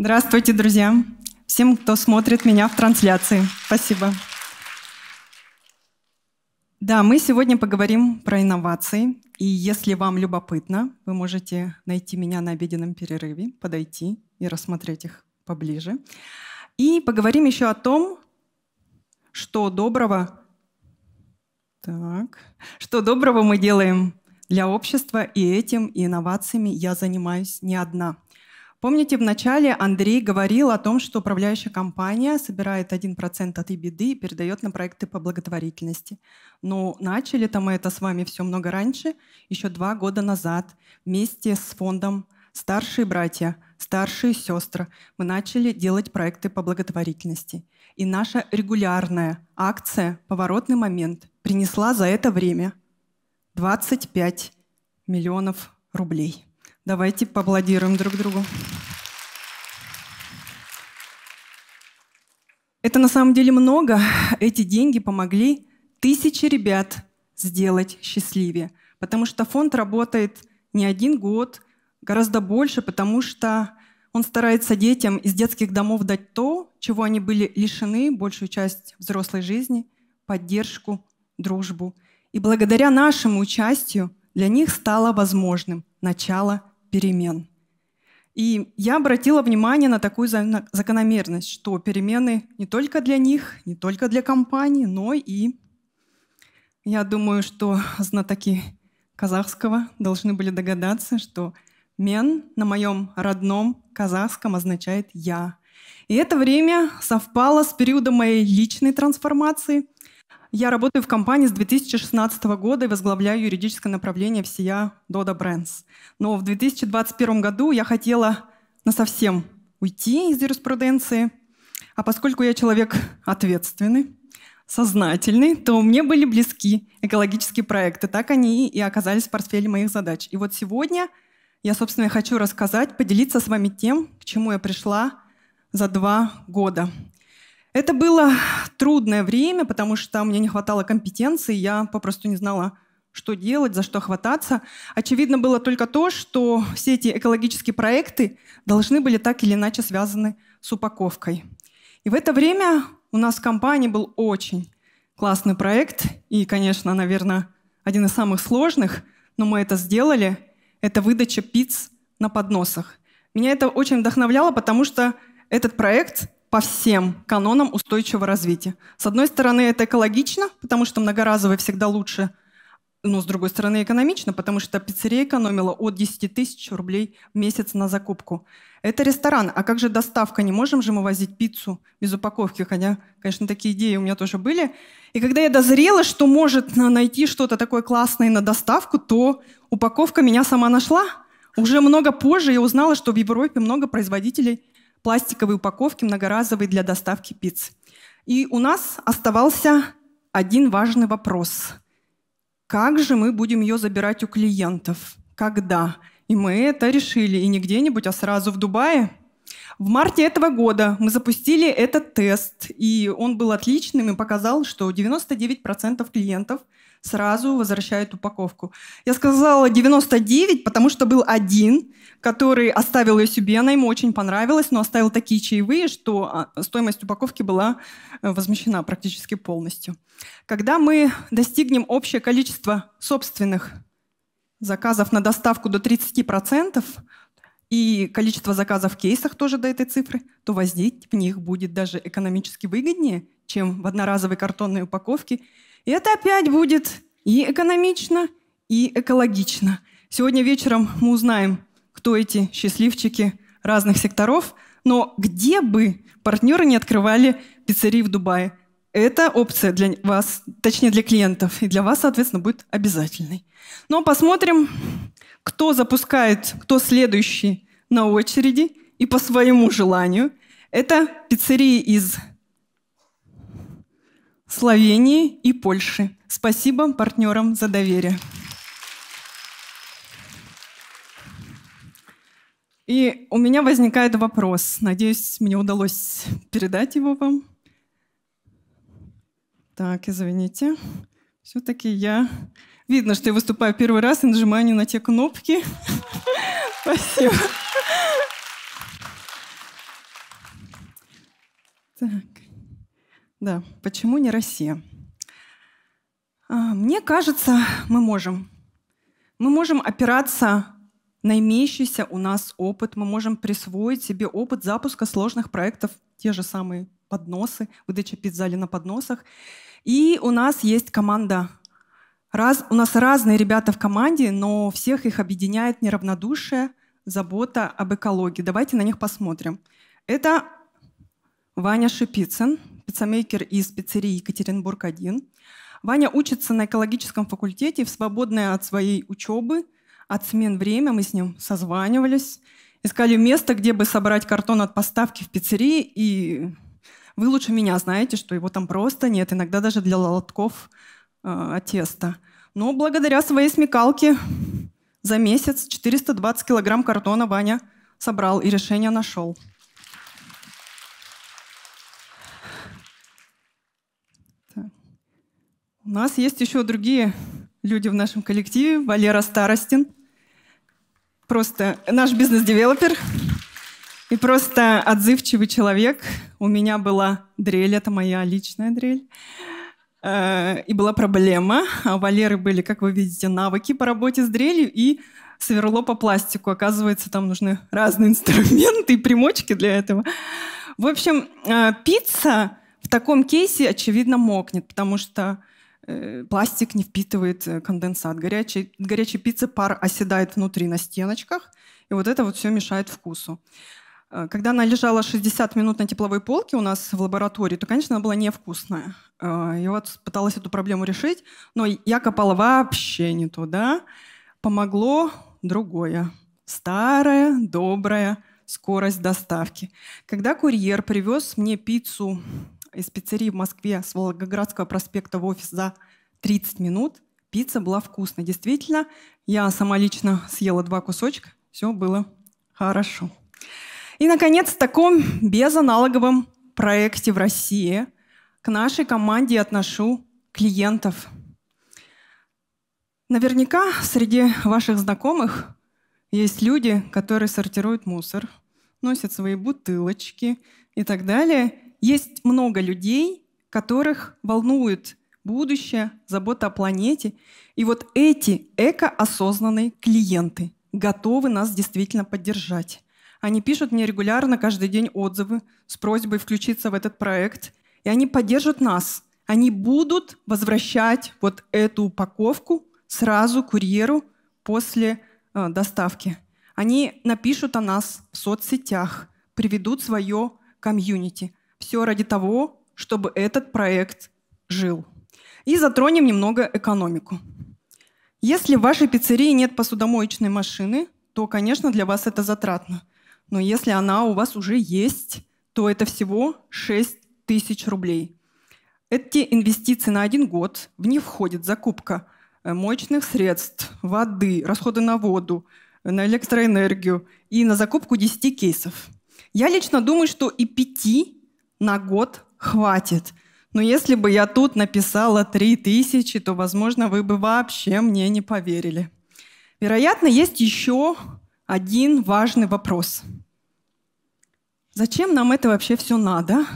Здравствуйте, друзья. Всем, кто смотрит меня в трансляции. Спасибо. Да, мы сегодня поговорим про инновации. И если вам любопытно, вы можете найти меня на обеденном перерыве, подойти и рассмотреть их поближе. И поговорим еще о том, что доброго, так, что доброго мы делаем для общества, и этим, и инновациями я занимаюсь не одна. Помните, в начале Андрей говорил о том, что управляющая компания собирает 1% от беды и передает на проекты по благотворительности. Но ну, начали там мы это с вами все много раньше, еще два года назад, вместе с фондом «Старшие братья», «Старшие сестры». Мы начали делать проекты по благотворительности. И наша регулярная акция «Поворотный момент» принесла за это время 25 миллионов рублей. Давайте поаплодируем друг другу. Это на самом деле много. Эти деньги помогли тысячи ребят сделать счастливее. Потому что фонд работает не один год, гораздо больше, потому что он старается детям из детских домов дать то, чего они были лишены большую часть взрослой жизни, поддержку, дружбу. И благодаря нашему участию для них стало возможным начало перемен. И я обратила внимание на такую закономерность, что перемены не только для них, не только для компании, но и, я думаю, что знатоки казахского должны были догадаться, что «мен» на моем родном казахском означает «я». И это время совпало с периодом моей личной трансформации – я работаю в компании с 2016 года и возглавляю юридическое направление в СИЯ Doda Brands. Но в 2021 году я хотела на совсем уйти из юриспруденции, а поскольку я человек ответственный, сознательный, то мне были близки экологические проекты. Так они и оказались в портфеле моих задач. И вот сегодня я, собственно, хочу рассказать, поделиться с вами тем, к чему я пришла за два года. Это было трудное время, потому что мне не хватало компетенции, я попросту не знала, что делать, за что хвататься. Очевидно было только то, что все эти экологические проекты должны были так или иначе связаны с упаковкой. И в это время у нас в компании был очень классный проект и, конечно, наверное, один из самых сложных, но мы это сделали. Это выдача пиц на подносах. Меня это очень вдохновляло, потому что этот проект по всем канонам устойчивого развития. С одной стороны, это экологично, потому что многоразовое всегда лучше, но ну, с другой стороны, экономично, потому что пиццерия экономила от 10 тысяч рублей в месяц на закупку. Это ресторан. А как же доставка? Не можем же мы возить пиццу без упаковки? Хотя, конечно, такие идеи у меня тоже были. И когда я дозрела, что может найти что-то такое классное на доставку, то упаковка меня сама нашла. Уже много позже я узнала, что в Европе много производителей пластиковые упаковки многоразовые для доставки пиццы. И у нас оставался один важный вопрос. Как же мы будем ее забирать у клиентов? Когда? И мы это решили, и не где-нибудь, а сразу в Дубае. В марте этого года мы запустили этот тест, и он был отличным и показал, что 99% клиентов – сразу возвращают упаковку. Я сказала 99, потому что был один, который оставил ее себе, она ему очень понравилась, но оставил такие чаевые, что а, стоимость упаковки была э, возмещена практически полностью. Когда мы достигнем общее количество собственных заказов на доставку до 30%, и количество заказов в кейсах тоже до этой цифры, то возить в них будет даже экономически выгоднее, чем в одноразовой картонной упаковке – и это опять будет и экономично, и экологично. Сегодня вечером мы узнаем, кто эти счастливчики разных секторов, но где бы партнеры не открывали пиццерии в Дубае, это опция для вас, точнее для клиентов, и для вас, соответственно, будет обязательной. Но ну, а посмотрим, кто запускает, кто следующий на очереди и по своему желанию. Это пиццерии из Словении и Польши. Спасибо партнерам за доверие. И у меня возникает вопрос. Надеюсь, мне удалось передать его вам. Так, извините. Все-таки я... Видно, что я выступаю первый раз и нажимаю не на те кнопки. Спасибо. Так. Да, почему не Россия? А, мне кажется, мы можем. Мы можем опираться на имеющийся у нас опыт, мы можем присвоить себе опыт запуска сложных проектов, те же самые подносы, выдача пиццали на подносах. И у нас есть команда. Раз, у нас разные ребята в команде, но всех их объединяет неравнодушие, забота об экологии. Давайте на них посмотрим. Это Ваня Шипицын – пиццемейкер из пиццерии Екатеринбург-1. Ваня учится на экологическом факультете и в свободное от своей учебы, от смен время мы с ним созванивались, искали место, где бы собрать картон от поставки в пиццерии, и вы лучше меня знаете, что его там просто нет, иногда даже для лотков э, теста. Но благодаря своей смекалке за месяц 420 килограмм картона Ваня собрал и решение нашел. Так. У нас есть еще другие люди в нашем коллективе. Валера Старостин. Просто наш бизнес-девелопер. И просто отзывчивый человек. У меня была дрель, это моя личная дрель. Э, и была проблема. А у Валеры были, как вы видите, навыки по работе с дрелью и сверло по пластику. Оказывается, там нужны разные инструменты и примочки для этого. В общем, э, пицца в таком кейсе, очевидно, мокнет, потому что э, пластик не впитывает э, конденсат. Горячий, горячей пиццы пар оседает внутри на стеночках, и вот это вот все мешает вкусу. Э, когда она лежала 60 минут на тепловой полке у нас в лаборатории, то, конечно, она была невкусная. Я э, вот пыталась эту проблему решить, но я копала вообще не туда. Помогло другое. Старая, добрая скорость доставки. Когда курьер привез мне пиццу из пиццерии в Москве с Волгоградского проспекта в офис за 30 минут. Пицца была вкусной, Действительно, я сама лично съела два кусочка. Все было хорошо. И, наконец, в таком безаналоговом проекте в России к нашей команде отношу клиентов. Наверняка среди ваших знакомых есть люди, которые сортируют мусор, носят свои бутылочки и так далее. Есть много людей, которых волнует будущее, забота о планете. И вот эти экоосознанные клиенты готовы нас действительно поддержать. Они пишут мне регулярно каждый день отзывы с просьбой включиться в этот проект. И они поддержат нас. Они будут возвращать вот эту упаковку сразу курьеру после э, доставки. Они напишут о нас в соцсетях, приведут свое комьюнити. Все ради того, чтобы этот проект жил. И затронем немного экономику. Если в вашей пиццерии нет посудомоечной машины, то, конечно, для вас это затратно. Но если она у вас уже есть, то это всего 6 тысяч рублей. Эти инвестиции на один год, в них входит закупка э, моечных средств, воды, расходы на воду, э, на электроэнергию и на закупку 10 кейсов. Я лично думаю, что и 5 на год хватит. Но если бы я тут написала 3000, то, возможно, вы бы вообще мне не поверили. Вероятно, есть еще один важный вопрос. Зачем нам это вообще все надо?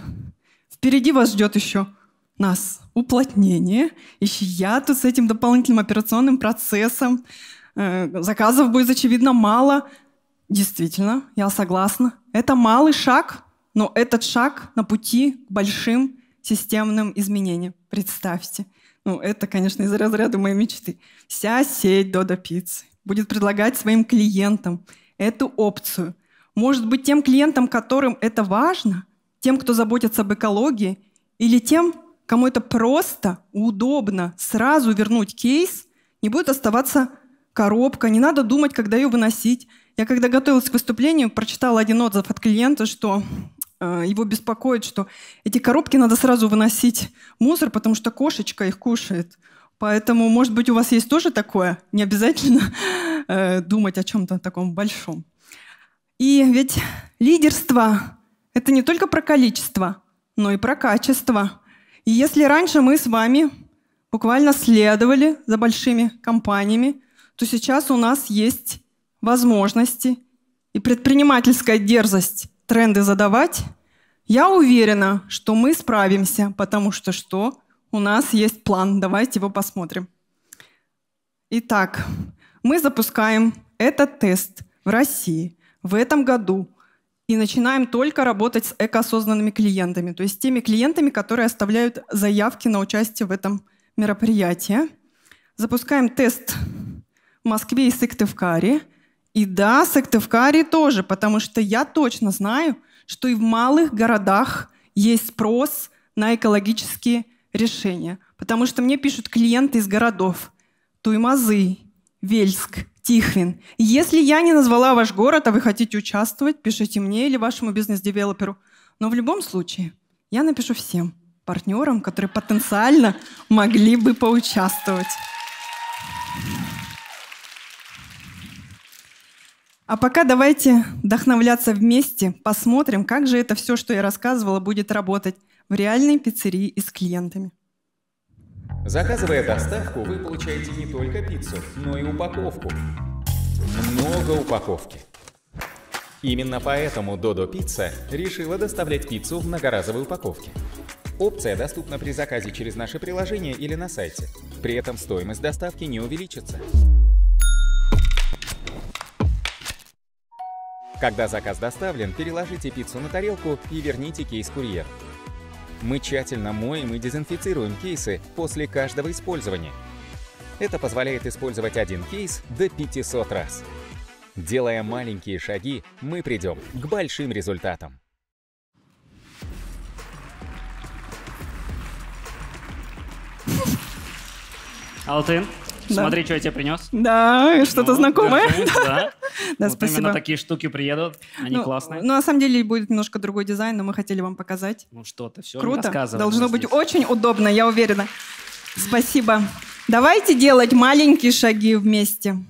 Впереди вас ждет еще нас уплотнение. Еще я тут с этим дополнительным операционным процессом. Э, заказов будет, очевидно, мало. Действительно, я согласна. Это малый шаг, но этот шаг на пути к большим системным изменениям. Представьте. Ну, это, конечно, из разряда моей мечты. Вся сеть Дода Пиццы будет предлагать своим клиентам эту опцию. Может быть, тем клиентам, которым это важно, тем, кто заботится об экологии, или тем, кому это просто, удобно, сразу вернуть кейс, не будет оставаться коробка, не надо думать, когда ее выносить. Я когда готовилась к выступлению, прочитала один отзыв от клиента, что Э, его беспокоит, что эти коробки надо сразу выносить мусор, потому что кошечка их кушает. Поэтому, может быть, у вас есть тоже такое? Не обязательно э, думать о чем-то таком большом. И ведь лидерство — это не только про количество, но и про качество. И если раньше мы с вами буквально следовали за большими компаниями, то сейчас у нас есть возможности и предпринимательская дерзость тренды задавать, я уверена, что мы справимся, потому что что? У нас есть план. Давайте его посмотрим. Итак, мы запускаем этот тест в России в этом году и начинаем только работать с экоосознанными клиентами, то есть теми клиентами, которые оставляют заявки на участие в этом мероприятии. Запускаем тест в Москве и Сыктывкаре – и да, Сыктывкаре тоже, потому что я точно знаю, что и в малых городах есть спрос на экологические решения. Потому что мне пишут клиенты из городов Туймазы, Вельск, Тихвин. Если я не назвала ваш город, а вы хотите участвовать, пишите мне или вашему бизнес-девелоперу. Но в любом случае я напишу всем партнерам, которые потенциально могли бы поучаствовать. А пока давайте вдохновляться вместе, посмотрим, как же это все, что я рассказывала, будет работать в реальной пиццерии и с клиентами. Заказывая доставку, вы получаете не только пиццу, но и упаковку. Много упаковки. Именно поэтому Додо Пицца решила доставлять пиццу в многоразовой упаковке. Опция доступна при заказе через наше приложение или на сайте. При этом стоимость доставки не увеличится. Когда заказ доставлен, переложите пиццу на тарелку и верните кейс-курьер. Мы тщательно моем и дезинфицируем кейсы после каждого использования. Это позволяет использовать один кейс до 500 раз. Делая маленькие шаги, мы придем к большим результатам. Алтын, да. смотри, что я тебе принес. Да, что-то ну, знакомое. Держи, да. Да, вот спасибо. именно такие штуки приедут, они ну, классные. Ну, на самом деле будет немножко другой дизайн, но мы хотели вам показать. Ну что то все Круто, должно быть здесь. очень удобно, я уверена. Спасибо. Давайте делать маленькие шаги вместе.